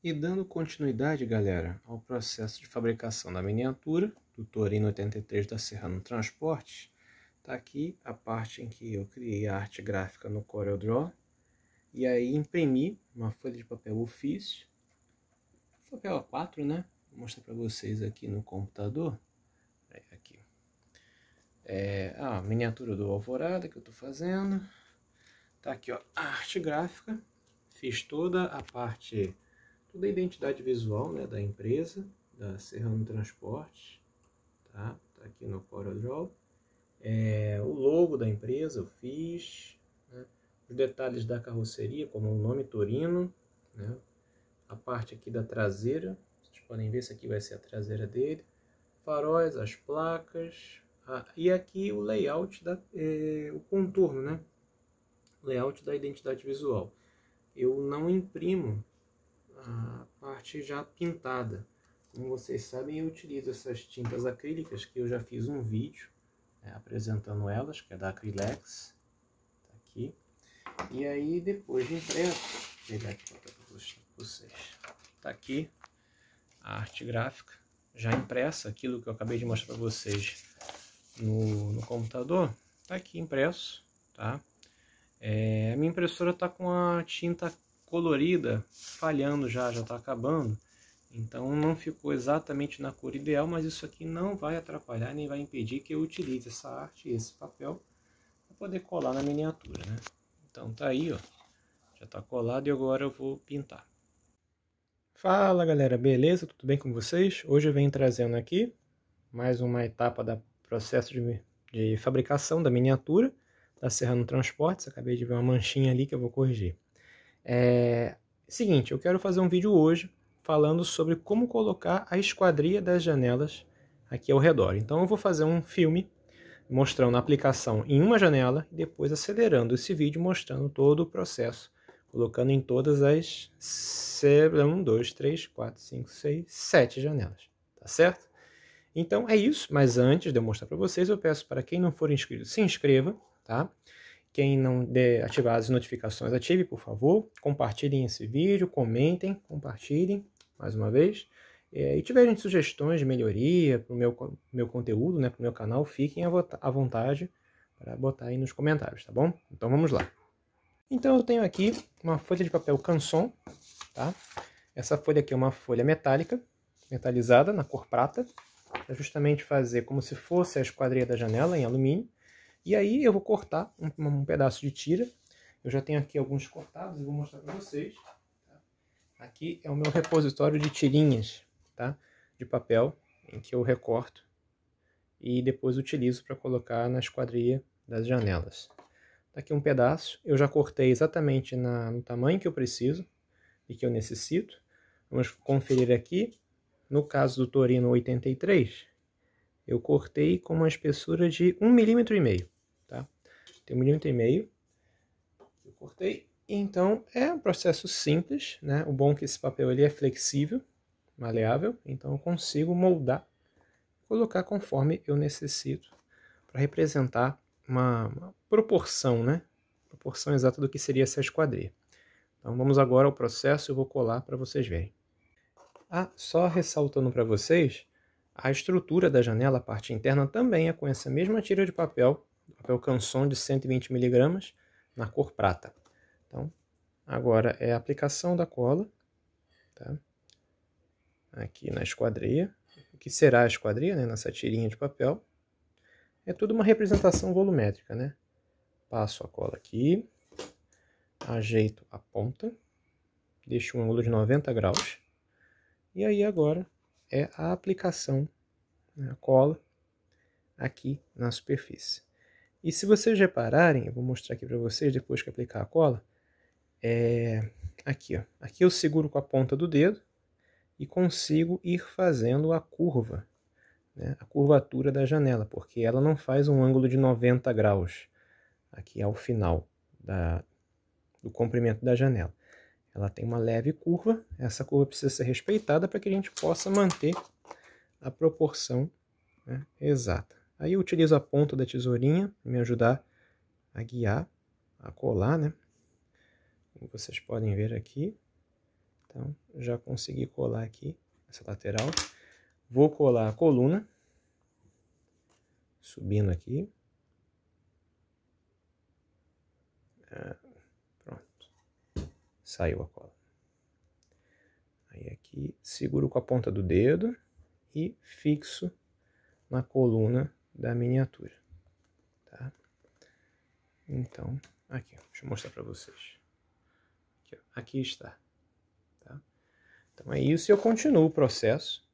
E dando continuidade, galera, ao processo de fabricação da miniatura do Torino 83 da Serrano Transportes, tá aqui a parte em que eu criei a arte gráfica no CorelDRAW e aí imprimi uma folha de papel ofício, papel A4, né? Vou mostrar para vocês aqui no computador. Aqui. É a miniatura do Alvorada que eu estou fazendo. Tá aqui, ó, a arte gráfica. Fiz toda a parte toda a identidade visual né, da empresa, da Serrano Transportes, tá? tá aqui no CorelDRAW. É, o logo da empresa eu fiz, né? os detalhes da carroceria, como o nome Torino, né? a parte aqui da traseira, vocês podem ver, isso aqui vai ser a traseira dele, faróis, as placas, a... e aqui o layout, da, é, o contorno, né? layout da identidade visual. Eu não imprimo parte já pintada. Como vocês sabem, eu utilizo essas tintas acrílicas que eu já fiz um vídeo né, apresentando elas, que é da Acrylex. Tá aqui. E aí, depois de impresso, pegar aqui para mostrar para vocês. Tá aqui a arte gráfica já impressa, aquilo que eu acabei de mostrar para vocês no, no computador. Tá aqui impresso, tá? É, a minha impressora está com a tinta colorida falhando já, já está acabando. Então não ficou exatamente na cor ideal, mas isso aqui não vai atrapalhar nem vai impedir que eu utilize essa arte, esse papel, para poder colar na miniatura, né? Então tá aí, ó, já está colado e agora eu vou pintar. Fala galera, beleza? Tudo bem com vocês? Hoje eu venho trazendo aqui mais uma etapa do processo de, de fabricação da miniatura da Serrano Transportes. Acabei de ver uma manchinha ali que eu vou corrigir. É... Seguinte, eu quero fazer um vídeo hoje falando sobre como colocar a esquadria das janelas aqui ao redor. Então eu vou fazer um filme mostrando a aplicação em uma janela e depois acelerando esse vídeo mostrando todo o processo, colocando em todas as 1, 2, 3, 4, 5, 6, 7 janelas, tá certo? Então é isso, mas antes de eu mostrar para vocês, eu peço para quem não for inscrito, se inscreva, tá? Quem não der ativar as notificações, ative, por favor. Compartilhem esse vídeo, comentem, compartilhem, mais uma vez. É, e tiverem sugestões de melhoria para o meu, meu conteúdo, né, para o meu canal, fiquem à, à vontade para botar aí nos comentários, tá bom? Então vamos lá. Então eu tenho aqui uma folha de papel canson, tá? Essa folha aqui é uma folha metálica, metalizada, na cor prata, para é justamente fazer como se fosse a esquadria da janela em alumínio. E aí eu vou cortar um, um pedaço de tira. Eu já tenho aqui alguns cortados e vou mostrar para vocês. Tá? Aqui é o meu repositório de tirinhas tá? de papel, em que eu recorto e depois utilizo para colocar na esquadria das janelas. Tá aqui um pedaço, eu já cortei exatamente na, no tamanho que eu preciso e que eu necessito. Vamos conferir aqui, no caso do Torino 83, eu cortei com uma espessura de 1,5 milímetro, tá? Tem 1,5 mm, eu cortei. Então, é um processo simples, né? O bom é que esse papel ele é flexível, maleável, então eu consigo moldar, colocar conforme eu necessito para representar uma, uma, proporção, né? Proporção exata do que seria essa esquadrilha. Então vamos agora ao processo, eu vou colar para vocês verem. Ah, só ressaltando para vocês a estrutura da janela, a parte interna, também é com essa mesma tira de papel, papel canson de 120 mg, na cor prata. Então, agora é a aplicação da cola, tá? aqui na esquadria, que será a esquadria, né? nessa tirinha de papel. É tudo uma representação volumétrica, né? Passo a cola aqui, ajeito a ponta, deixo um ângulo de 90 graus, e aí agora é a aplicação, da né, cola, aqui na superfície. E se vocês repararem, eu vou mostrar aqui para vocês depois que aplicar a cola, é aqui, ó. Aqui eu seguro com a ponta do dedo e consigo ir fazendo a curva, né, a curvatura da janela, porque ela não faz um ângulo de 90 graus aqui ao final da, do comprimento da janela. Ela tem uma leve curva, essa curva precisa ser respeitada para que a gente possa manter a proporção né, exata. Aí eu utilizo a ponta da tesourinha para me ajudar a guiar, a colar, né? Como vocês podem ver aqui. Então, já consegui colar aqui essa lateral. Vou colar a coluna, subindo aqui. Ah, Saiu a cola. Aí aqui, seguro com a ponta do dedo e fixo na coluna da miniatura. Tá? Então, aqui, deixa eu mostrar para vocês. Aqui, aqui está. Tá? Então é isso e eu continuo o processo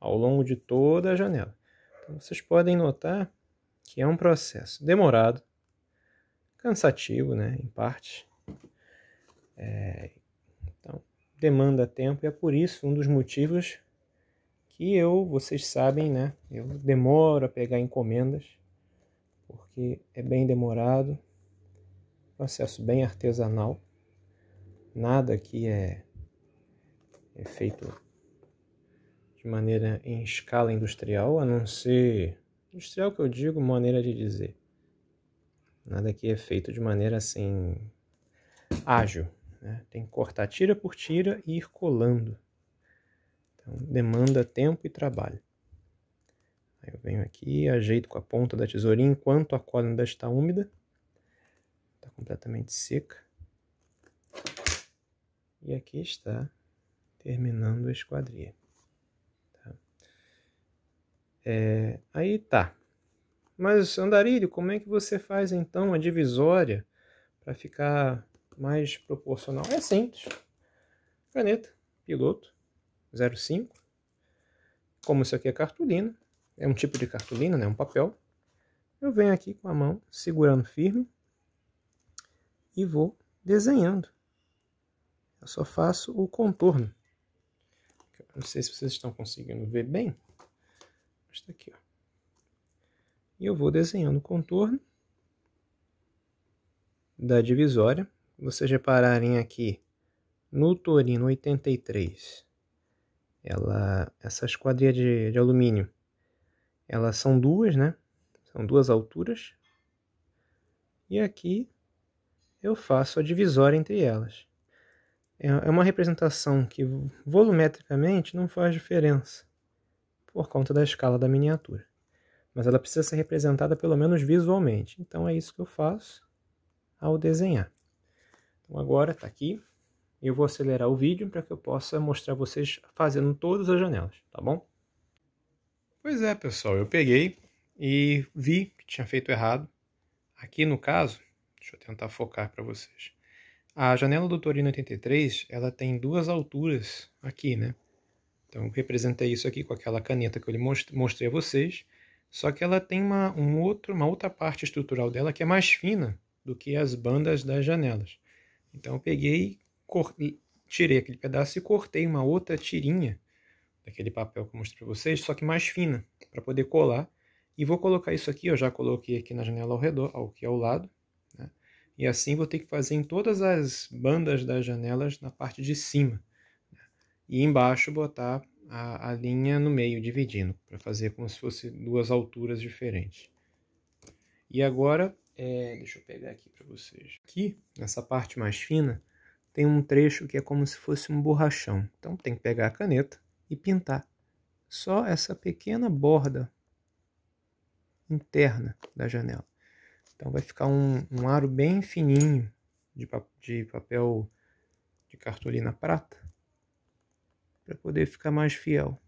ao longo de toda a janela. Então, vocês podem notar que é um processo demorado, cansativo, né, em parte, é, então, demanda tempo e é por isso um dos motivos que eu, vocês sabem, né? Eu demoro a pegar encomendas, porque é bem demorado, processo bem artesanal, nada aqui é, é feito de maneira em escala industrial, a não ser industrial que eu digo, maneira de dizer. Nada aqui é feito de maneira assim ágil. Né? Tem que cortar tira por tira e ir colando. Então, demanda tempo e trabalho. Aí eu venho aqui, ajeito com a ponta da tesourinha enquanto a cola ainda está úmida. Está completamente seca. E aqui está, terminando a esquadria. Tá? É, aí tá. Mas, Andarilho, como é que você faz então a divisória para ficar mais proporcional é simples. Caneta, piloto, 05. Como isso aqui é cartolina, é um tipo de cartolina, né, um papel. Eu venho aqui com a mão segurando firme e vou desenhando. Eu só faço o contorno. Não sei se vocês estão conseguindo ver bem. Está aqui, ó. E eu vou desenhando o contorno da divisória vocês repararem aqui, no Torino 83, ela, essa esquadria de, de alumínio, elas são duas, né? São duas alturas. E aqui eu faço a divisória entre elas. É, é uma representação que volumetricamente não faz diferença, por conta da escala da miniatura. Mas ela precisa ser representada pelo menos visualmente. Então é isso que eu faço ao desenhar. Então agora está aqui. Eu vou acelerar o vídeo para que eu possa mostrar vocês fazendo todas as janelas, tá bom? Pois é, pessoal, eu peguei e vi que tinha feito errado. Aqui no caso, deixa eu tentar focar para vocês. A janela do Torino 83, ela tem duas alturas aqui, né? Então eu representei isso aqui com aquela caneta que eu lhe mostrei a vocês, só que ela tem uma, um outro, uma outra parte estrutural dela que é mais fina do que as bandas das janelas. Então eu peguei, tirei aquele pedaço e cortei uma outra tirinha daquele papel que eu mostrei para vocês, só que mais fina, para poder colar. E vou colocar isso aqui, eu já coloquei aqui na janela ao redor, ao que é ao lado. Né? E assim vou ter que fazer em todas as bandas das janelas na parte de cima. Né? E embaixo botar a, a linha no meio, dividindo, para fazer como se fosse duas alturas diferentes. E agora é, deixa eu pegar aqui para vocês. Aqui, nessa parte mais fina, tem um trecho que é como se fosse um borrachão. Então tem que pegar a caneta e pintar só essa pequena borda interna da janela. Então vai ficar um, um aro bem fininho de, pap de papel de cartolina prata para poder ficar mais fiel.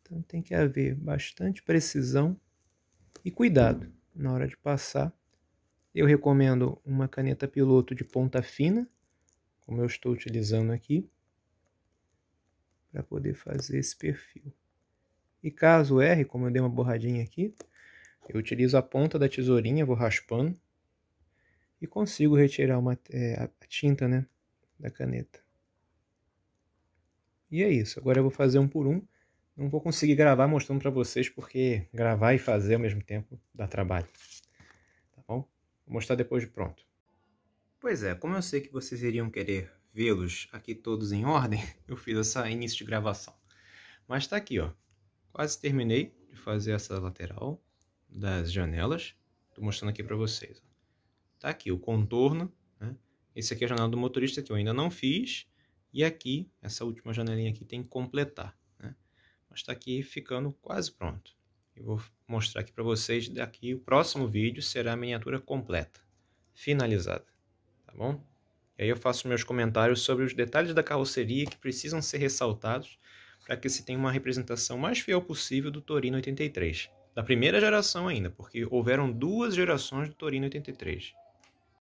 Então tem que haver bastante precisão e cuidado na hora de passar. Eu recomendo uma caneta piloto de ponta fina, como eu estou utilizando aqui, para poder fazer esse perfil. E caso erre, como eu dei uma borradinha aqui, eu utilizo a ponta da tesourinha, vou raspando, e consigo retirar uma, é, a tinta né, da caneta. E é isso, agora eu vou fazer um por um, não vou conseguir gravar mostrando para vocês, porque gravar e fazer ao mesmo tempo dá trabalho. Tá bom? Vou mostrar depois de pronto. Pois é, como eu sei que vocês iriam querer vê-los aqui todos em ordem, eu fiz essa início de gravação. Mas tá aqui, ó. Quase terminei de fazer essa lateral das janelas. Tô mostrando aqui para vocês. Está Tá aqui o contorno, né? Esse aqui é a janela do motorista que eu ainda não fiz. E aqui, essa última janelinha aqui tem que completar mas está aqui ficando quase pronto. Eu vou mostrar aqui para vocês daqui. O próximo vídeo será a miniatura completa, finalizada, tá bom? E aí eu faço meus comentários sobre os detalhes da carroceria que precisam ser ressaltados para que se tenha uma representação mais fiel possível do Torino 83. Da primeira geração ainda, porque houveram duas gerações do Torino 83.